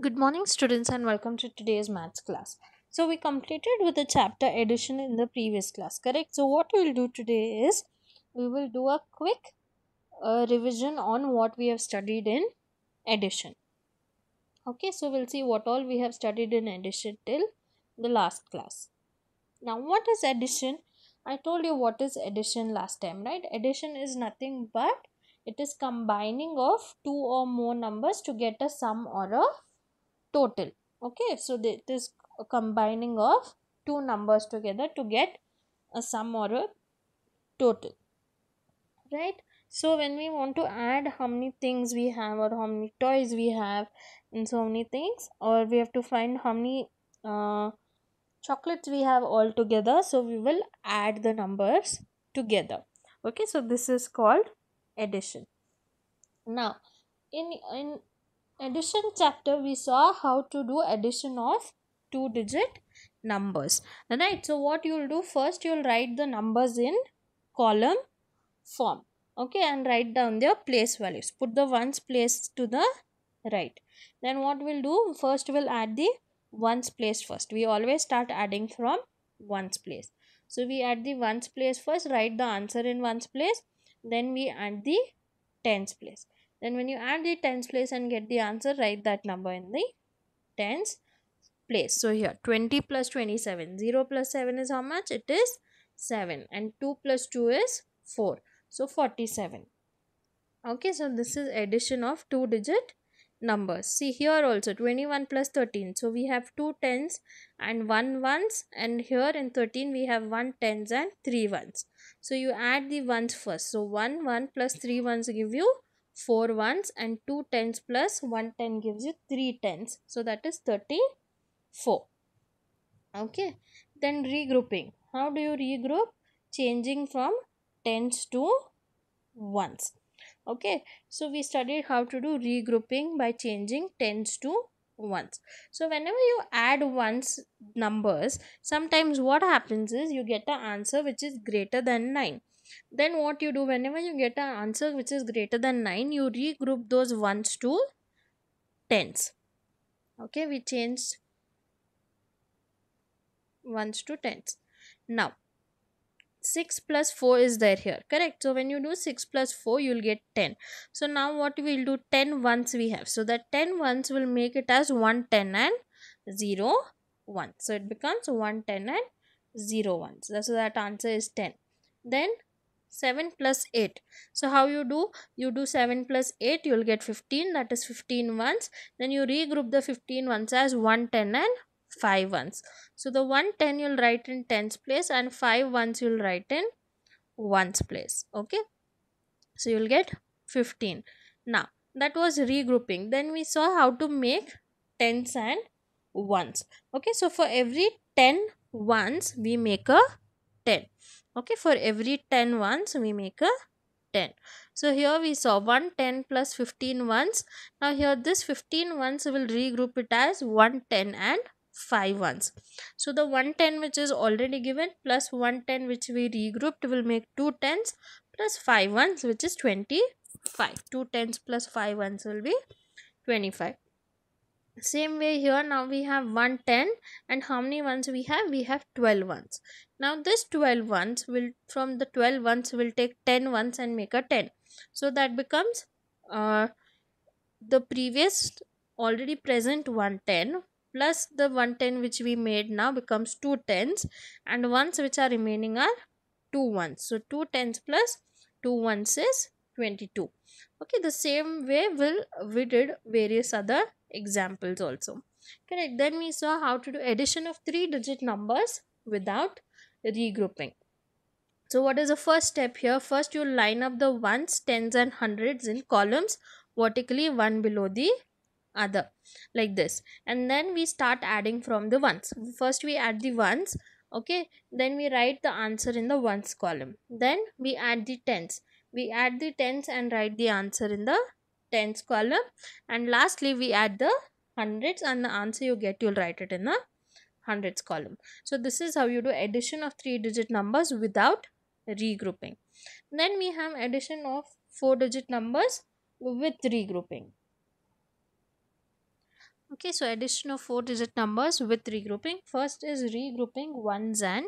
Good morning students and welcome to today's maths class. So we completed with the chapter addition in the previous class, correct? So what we will do today is we will do a quick uh, revision on what we have studied in addition. Okay, so we'll see what all we have studied in addition till the last class. Now what is addition? I told you what is addition last time, right? Addition is nothing but it is combining of two or more numbers to get a sum or a total okay so this is combining of two numbers together to get a sum or a total right so when we want to add how many things we have or how many toys we have and so many things or we have to find how many uh, chocolates we have all together so we will add the numbers together okay so this is called addition now in in addition chapter we saw how to do addition of two digit numbers right so what you'll do first you'll write the numbers in column form okay and write down their place values put the ones place to the right then what we'll do first we'll add the ones place first we always start adding from ones place so we add the ones place first write the answer in ones place then we add the tens place then when you add the tens place and get the answer, write that number in the tens place. So here 20 plus 27. 0 plus 7 is how much? It is 7. And 2 plus 2 is 4. So 47. Okay, so this is addition of two digit numbers. See here also 21 plus 13. So we have two tens and one ones and here in 13 we have one tens and three ones. So you add the ones first. So 1 1 plus 3 ones give you 4 ones and 2 tens plus 1 ten gives you 3 tens. So that is 34. Okay. Then regrouping. How do you regroup? Changing from tens to ones. Okay. So we studied how to do regrouping by changing tens to ones. So whenever you add ones numbers, sometimes what happens is you get an answer which is greater than 9 then what you do whenever you get an answer which is greater than 9 you regroup those ones to tens okay we change ones to tens now 6 plus 4 is there here correct so when you do 6 plus 4 you'll get 10 so now what we'll do 10 ones we have so that 10 ones will make it as 110 and 0 1 so it becomes 110 and 0 1 so that answer is 10 then 7 plus 8 so how you do you do 7 plus 8 you will get 15 that is 15 ones then you regroup the 15 ones as 110 and 5 ones so the 110 you'll write in tens place and 5 ones you'll write in ones place okay so you'll get 15 now that was regrouping then we saw how to make tens and ones okay so for every 10 ones we make a 10 okay for every 10 ones we make a 10 so here we saw 110 plus 15 ones now here this 15 ones will regroup it as 110 and 5 ones so the 110 which is already given plus 110 which we regrouped will make 2 tens plus 5 ones which is 25 2 tens plus 5 ones will be 25 same way here now we have 110 and how many ones we have we have 12 ones now this 12 ones will from the 12 ones will take 10 ones and make a 10 so that becomes uh, the previous already present 110 plus the 110 which we made now becomes two tens and ones which are remaining are two ones so two tens plus two ones is 22 okay the same way will we did various other examples also correct then we saw how to do addition of three digit numbers without regrouping so what is the first step here first you line up the ones tens and hundreds in columns vertically one below the other like this and then we start adding from the ones first we add the ones okay then we write the answer in the ones column then we add the tens we add the tens and write the answer in the tens column and lastly we add the hundreds and the answer you get you'll write it in the hundreds column so this is how you do addition of three digit numbers without regrouping then we have addition of four digit numbers with regrouping okay so addition of four digit numbers with regrouping first is regrouping ones and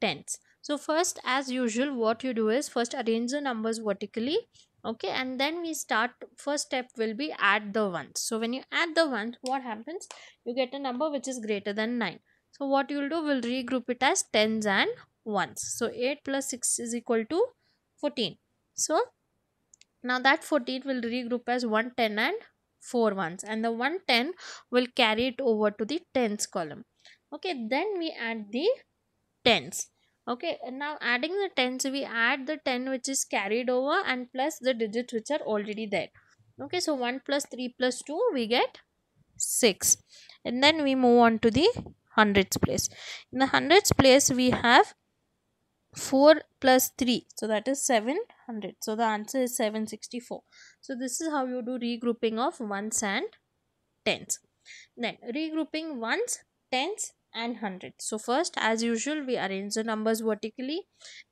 tens so first as usual what you do is first arrange the numbers vertically okay and then we start first step will be add the ones so when you add the ones what happens you get a number which is greater than 9 so what you'll do will regroup it as tens and ones so 8 plus 6 is equal to 14 so now that 14 will regroup as 110 and 4 ones and the 110 will carry it over to the tens column okay then we add the tens okay and now adding the 10 so we add the 10 which is carried over and plus the digits which are already there okay so 1 plus 3 plus 2 we get 6 and then we move on to the hundreds place in the hundreds place we have 4 plus 3 so that is 700 so the answer is 764 so this is how you do regrouping of ones and tens then regrouping ones tens and 100 so first as usual we arrange the numbers vertically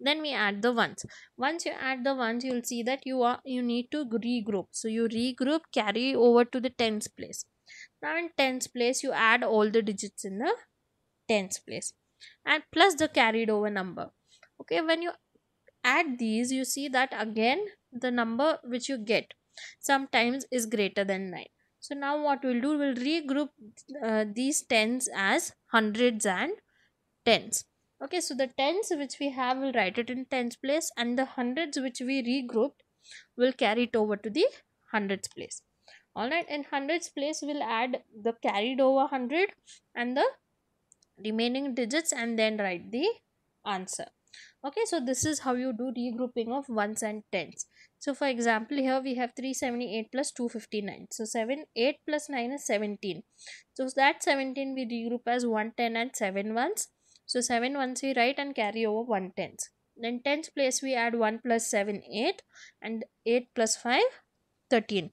then we add the ones once you add the ones you'll see that you are you need to regroup so you regroup carry over to the tens place now in tens place you add all the digits in the tens place and plus the carried over number okay when you add these you see that again the number which you get sometimes is greater than 9 so now what we'll do we'll regroup uh, these tens as hundreds and tens okay so the tens which we have will write it in tens place and the hundreds which we regrouped will carry it over to the hundreds place all right in hundreds place we'll add the carried over hundred and the remaining digits and then write the answer okay so this is how you do regrouping of ones and tens so for example here we have 378 plus 259 so 7 8 plus 9 is 17 so that 17 we regroup as 110 and 7 ones so 7 ones we write and carry over 1 tens then tens place we add 1 plus 7 8 and 8 plus 5 13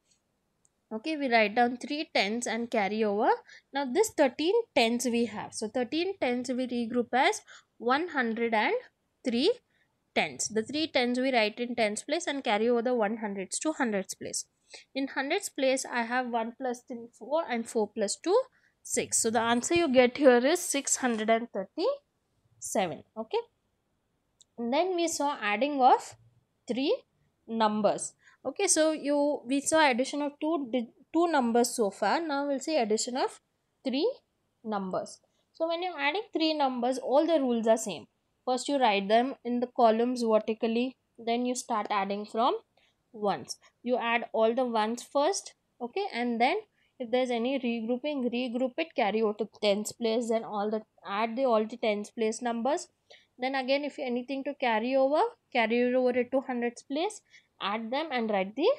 okay we write down three tens and carry over now this 13 tens we have so 13 tens we regroup as 100 and Three tens. The three tens we write in tens place and carry over the 100s to hundreds place. In hundreds place, I have 1 plus 3, 4 and 4 plus 2, 6. So, the answer you get here is 637. Okay. And then we saw adding of 3 numbers. Okay. So, you we saw addition of 2, two numbers so far. Now, we'll see addition of 3 numbers. So, when you're adding 3 numbers, all the rules are same first you write them in the columns vertically then you start adding from ones you add all the ones first okay and then if there's any regrouping regroup it carry over to tens place then all the add the all the tens place numbers then again if anything to carry over carry over it to hundreds place add them and write the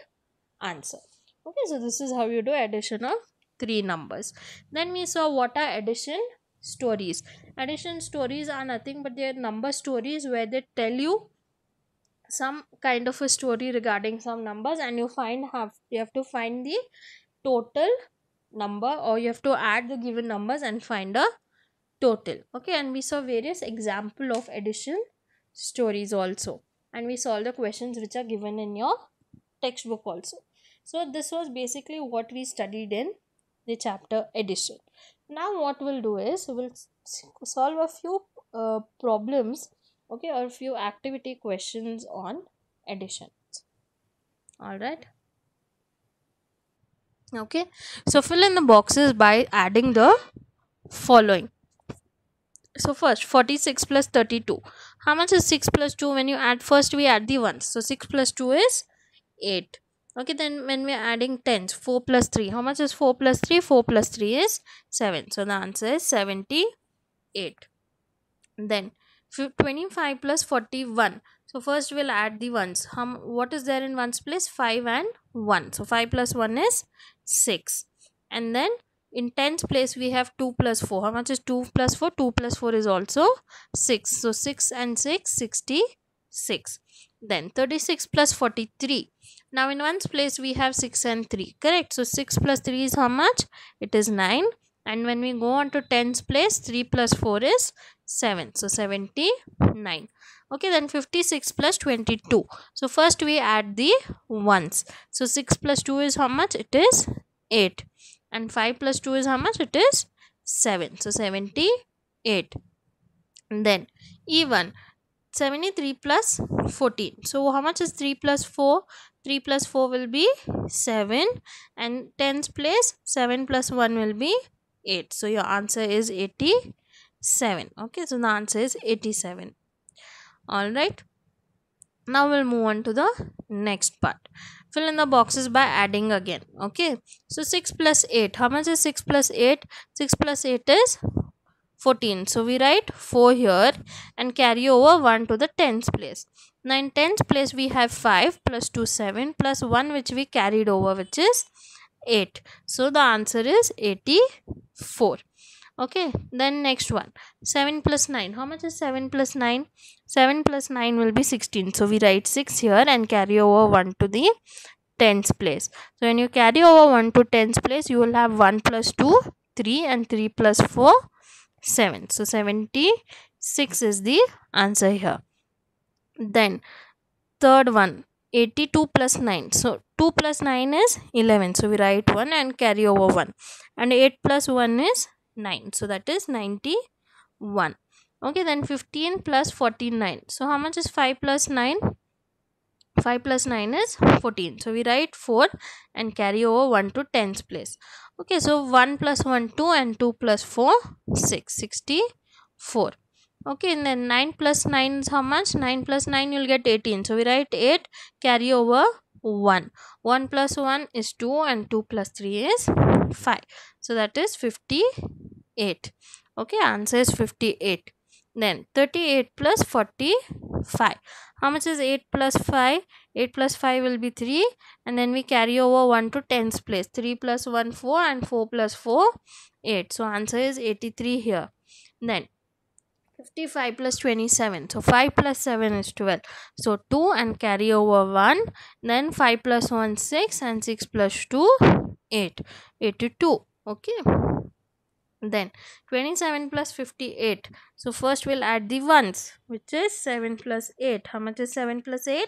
answer okay so this is how you do addition of three numbers then we saw what are addition stories addition stories are nothing but they are number stories where they tell you some kind of a story regarding some numbers and you find have you have to find the total number or you have to add the given numbers and find a total okay and we saw various example of addition stories also and we saw the questions which are given in your textbook also so this was basically what we studied in the chapter addition now what we'll do is we'll solve a few uh, problems okay or a few activity questions on addition all right okay so fill in the boxes by adding the following so first 46 plus 32 how much is 6 plus 2 when you add first we add the ones so 6 plus 2 is 8 okay then when we are adding tens 4 plus 3 how much is 4 plus 3 4 plus 3 is 7 so the answer is 78 then 25 plus 41 so first we'll add the ones how what is there in ones place 5 and 1 so 5 plus 1 is 6 and then in tens place we have 2 plus 4 how much is 2 plus 4 2 plus 4 is also 6 so 6 and 6 66 then 36 plus 43 now in ones place we have 6 and 3 correct. So 6 plus 3 is how much? It is 9 and when we go on to tens place 3 plus 4 is 7 so 79 okay then 56 plus 22 so first we add the ones so 6 plus 2 is how much it is 8 and 5 plus 2 is how much it is 7 so 78 and then even 73 plus 14 so how much is 3 plus 4 3 plus 4 will be 7 and tens place 7 plus 1 will be 8 so your answer is 87 okay so the answer is 87 all right now we'll move on to the next part fill in the boxes by adding again okay so 6 plus 8 how much is 6 plus 8 6 plus 8 is 14 so we write 4 here and carry over 1 to the tens place now in 10th place we have 5 plus 2 7 plus 1 which we carried over which is 8. So the answer is 84. Okay then next one 7 plus 9. How much is 7 plus 9? 7 plus 9 will be 16. So we write 6 here and carry over 1 to the tens place. So when you carry over 1 to tens place you will have 1 plus 2 3 and 3 plus 4 7. So 76 is the answer here then third one 82 plus 9 so 2 plus 9 is 11 so we write 1 and carry over 1 and 8 plus 1 is 9 so that is 91 okay then 15 plus 49 so how much is 5 plus 9 5 plus 9 is 14 so we write 4 and carry over 1 to 10th place okay so 1 plus 1 2 and 2 plus 4 6 64 okay and then 9 plus 9 is how much 9 plus 9 you'll get 18 so we write 8 carry over 1 1 plus 1 is 2 and 2 plus 3 is 5 so that is 58 okay answer is 58 then 38 plus 45 how much is 8 plus 5 8 plus 5 will be 3 and then we carry over 1 to tens place 3 plus 1 4 and 4 plus 4 8 so answer is 83 here then 55 plus 27 so 5 plus 7 is 12 so 2 and carry over 1 then 5 plus 1 6 and 6 plus 2 8 82 okay then 27 plus 58 so first we'll add the ones which is 7 plus 8 how much is 7 plus 8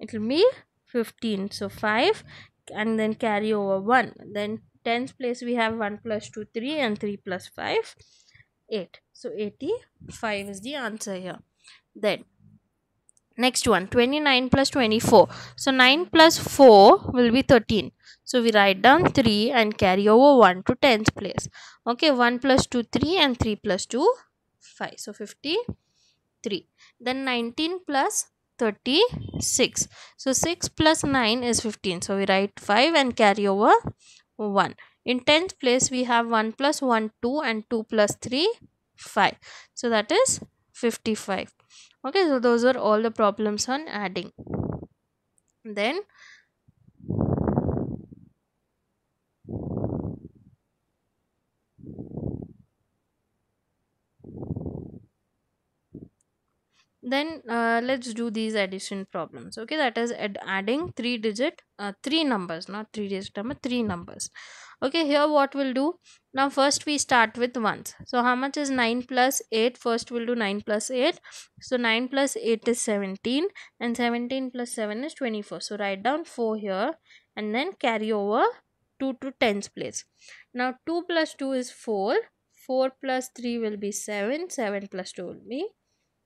it will be 15 so 5 and then carry over 1 then tens place we have 1 plus 2 3 and 3 plus 5 8 so 85 is the answer here then next one 29 plus 24 so 9 plus 4 will be 13 so we write down 3 and carry over 1 to 10th place okay 1 plus 2 3 and 3 plus 2 5 so 53 then 19 plus 36 so 6 plus 9 is 15 so we write 5 and carry over 1 in 10th place, we have 1 plus 1, 2 and 2 plus 3, 5. So that is 55. Okay, so those are all the problems on adding. Then then uh, let's do these addition problems okay that is ad adding three digit uh, three numbers not three digit number three numbers okay here what we'll do now first we start with ones so how much is 9 plus 8 first we'll do 9 plus 8 so 9 plus 8 is 17 and 17 plus 7 is 24 so write down 4 here and then carry over 2 to 10's place now 2 plus 2 is 4 4 plus 3 will be 7 7 plus 2 will be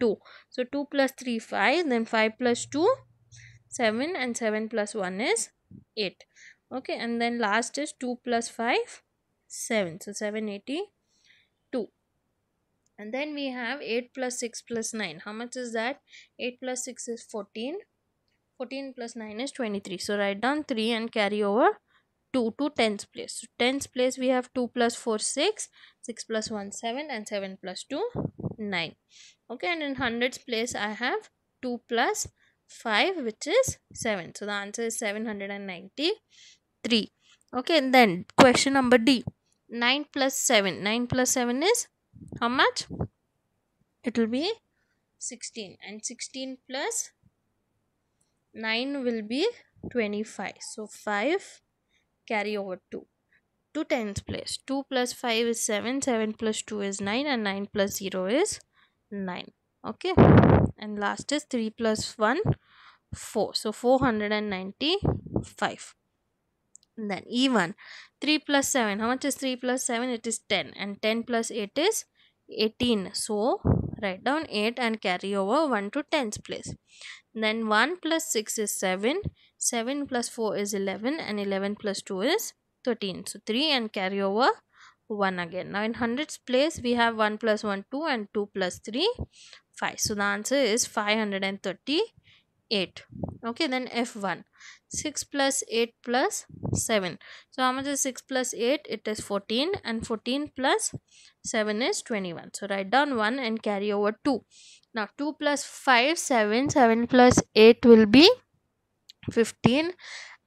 2. So 2 plus 3 5 then 5 plus 2 7 and 7 plus 1 is 8. Okay and then last is 2 plus 5 7. So 782. And then we have 8 plus 6 plus 9. How much is that? 8 plus 6 is 14. 14 plus 9 is 23. So write down 3 and carry over 2 to 10th place. So 10th place we have 2 plus 4 6, 6 plus 1 7 and 7 plus 2 9 okay and in hundreds place i have 2 plus 5 which is 7 so the answer is 793 okay and then question number d 9 plus 7 9 plus 7 is how much it will be 16 and 16 plus 9 will be 25 so 5 carry over 2 to 10th place. 2 plus 5 is 7, 7 plus 2 is 9 and 9 plus 0 is 9. Okay. And last is 3 plus 1, 4. So 495. And then E1, 3 plus 7. How much is 3 plus 7? It is 10. And 10 plus 8 is 18. So write down 8 and carry over 1 to 10th place. Then 1 plus 6 is 7. 7 plus 4 is 11 and 11 plus 2 is 13 so 3 and carry over 1 again now in hundreds place we have 1 plus 1 2 and 2 plus 3 5 so the answer is 538 okay then f1 6 plus 8 plus 7 so how much is 6 plus 8 it is 14 and 14 plus 7 is 21 so write down 1 and carry over 2 now 2 plus 5 7 7 plus 8 will be 15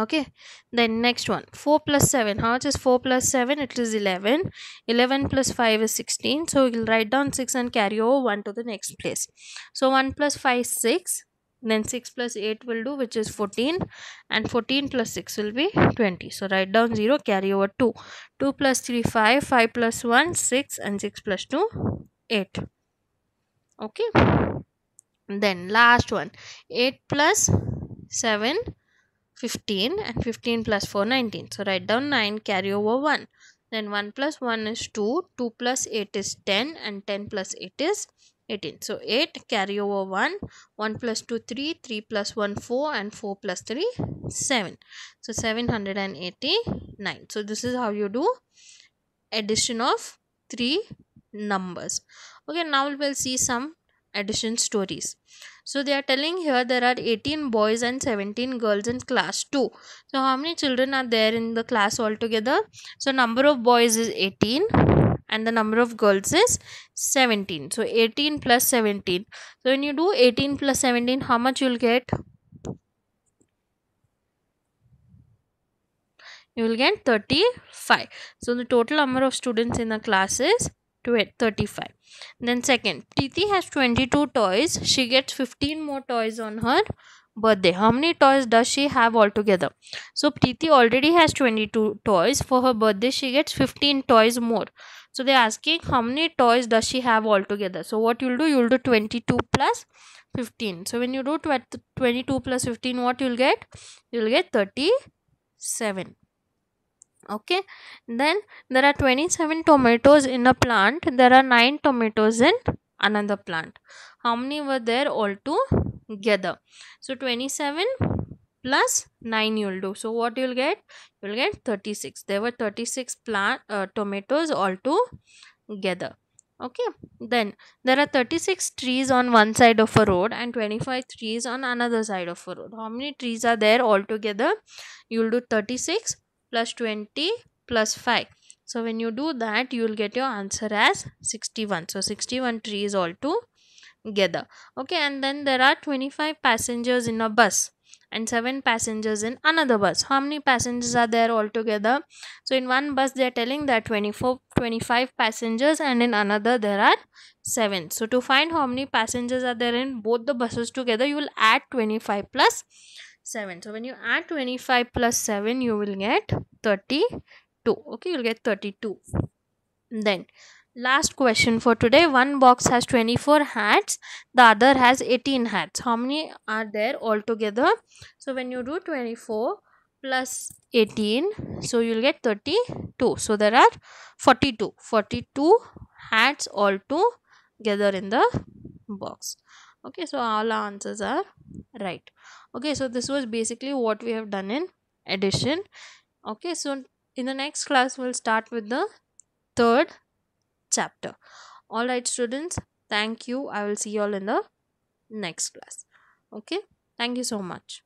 okay then next one 4 plus 7 how much is 4 plus 7 it is 11 11 plus 5 is 16 so we will write down 6 and carry over 1 to the next place so 1 plus 5 6 then 6 plus 8 will do which is 14 and 14 plus 6 will be 20 so write down 0 carry over 2 2 plus 3 5 5 plus 1 6 and 6 plus 2 8 okay then last one 8 plus 7 15 and 15 plus 4 19 so write down 9 carry over 1 then 1 plus 1 is 2 2 plus 8 is 10 and 10 plus 8 is 18 so 8 carry over 1 1 plus 2 3 3 plus 1 4 and 4 plus 3 7 so 789 so this is how you do addition of three numbers okay now we'll see some addition stories so they are telling here there are 18 boys and 17 girls in class 2 so how many children are there in the class altogether so number of boys is 18 and the number of girls is 17 so 18 plus 17 so when you do 18 plus 17 how much you'll get you will get 35 so the total number of students in the class is 35 then second Preeti has 22 toys she gets 15 more toys on her birthday how many toys does she have altogether so Preeti already has 22 toys for her birthday she gets 15 toys more so they're asking how many toys does she have altogether so what you'll do you'll do 22 plus 15 so when you do 22 plus 15 what you'll get you'll get 37 okay then there are 27 tomatoes in a plant there are 9 tomatoes in another plant how many were there all together so 27 plus 9 you'll do so what you'll get you'll get 36 there were 36 plant uh, tomatoes all together okay then there are 36 trees on one side of a road and 25 trees on another side of a road how many trees are there altogether you'll do 36 plus 20 plus 5. So when you do that, you will get your answer as 61. So 61 trees all together. Okay, and then there are 25 passengers in a bus and 7 passengers in another bus. How many passengers are there altogether? So in one bus they are telling there are 24, 25 passengers and in another there are 7. So to find how many passengers are there in both the buses together, you will add 25 plus 7 so when you add 25 plus 7 you will get 32 okay you'll get 32 then last question for today one box has 24 hats the other has 18 hats how many are there altogether so when you do 24 plus 18 so you'll get 32 so there are 42 42 hats all together in the box okay so all answers are right okay so this was basically what we have done in addition okay so in the next class we'll start with the third chapter all right students thank you i will see you all in the next class okay thank you so much